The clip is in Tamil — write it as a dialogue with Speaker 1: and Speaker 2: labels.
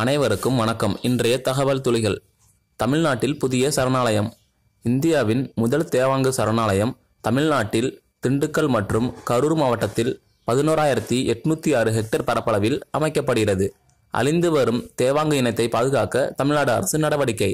Speaker 1: அனைவருக்கும் வணக்கம் இன்றைய தகவல் துளிகள் தமிழ்நாட்டில் புதிய சரணாலயம் இந்தியாவின் முதல் தேவாங்கு சரணாலயம் தமிழ்நாட்டில் திண்டுக்கல் மற்றும் கரூர் மாவட்டத்தில் பதினோராயிரத்தி எட்நூத்தி ஆறு ஹெக்டேர் பரப்பளவில் அமைக்கப்படுகிறது அழிந்து வரும் தேவாங்கு இனத்தை பாதுகாக்க தமிழ்நாடு அரசு நடவடிக்கை